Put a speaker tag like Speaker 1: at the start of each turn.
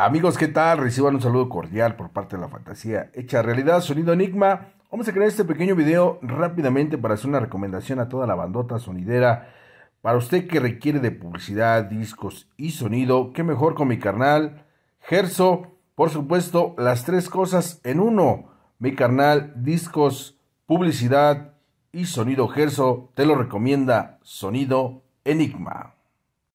Speaker 1: Amigos, ¿qué tal? Reciban un saludo cordial por parte de la fantasía hecha realidad, sonido enigma. Vamos a crear este pequeño video rápidamente para hacer una recomendación a toda la bandota sonidera. Para usted que requiere de publicidad, discos y sonido, qué mejor con mi carnal Gerso. Por supuesto, las tres cosas en uno. Mi carnal, discos, publicidad y sonido Gerso. Te lo recomienda Sonido Enigma.